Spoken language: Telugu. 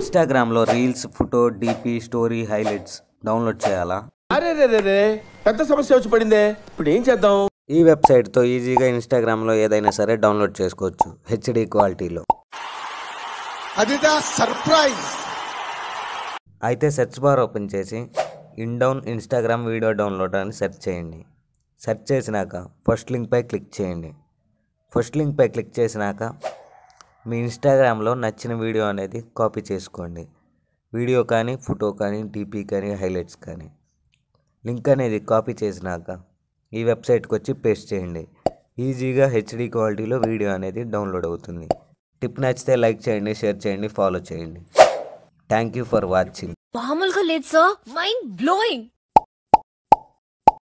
ఇన్స్టాగ్రామ్లో reels photo DP story highlights download చేయాలా అరే రే పెద్ద సమస్య వచ్చి పడిందే ఇప్పుడు ఏం చేద్దాం ఈ వెబ్సైట్తో ఈజీగా ఇన్స్టాగ్రామ్లో ఏదైనా సరే డౌన్లోడ్ చేసుకోవచ్చు హెచ్డి క్వాలిటీలో అదిదా సర్ప్రైజ్ అయితే సెర్చ్ బార్ ఓపెన్ చేసి ఇన్ డౌన్ ఇన్స్టాగ్రామ్ వీడియో డౌన్లోడ్ అని సెర్చ్ చేయండి సెర్చ్ చేసినాక ఫస్ట్ లింక్పై క్లిక్ చేయండి ఫస్ట్ లింక్పై క్లిక్ చేసినాక మీ ఇన్స్టాగ్రామ్లో నచ్చిన వీడియో అనేది కాపీ చేసుకోండి వీడియో కానీ ఫోటో కానీ డీపీ కానీ హైలైట్స్ కానీ లింక్ అనేది కాపీ చేసినాక ఈ వెబ్సైట్కి వచ్చి పేస్ట్ చేయండి ఈజీగా హెచ్డి క్వాలిటీలో వీడియో అనేది డౌన్లోడ్ అవుతుంది టిప్ నచ్చితే లైక్ చేయండి షేర్ చేయండి ఫాలో చేయండి థ్యాంక్ యూ ఫర్ వాచింగ్ మామూలుగా లేదు సార్ మైండ్ బ్లోయింగ్